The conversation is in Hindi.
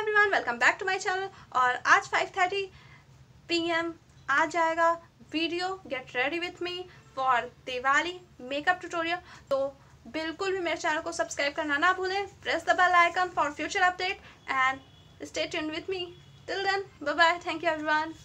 everyone welcome back to my channel और आज 5:30 पीएम आ जाएगा video get ready with me for Diwali makeup tutorial तो बिल्कुल भी मेरे चैनल को सब्सक्राइब करना ना भूलें press the bell icon for future update and stay tune with me till then bye bye thank you everyone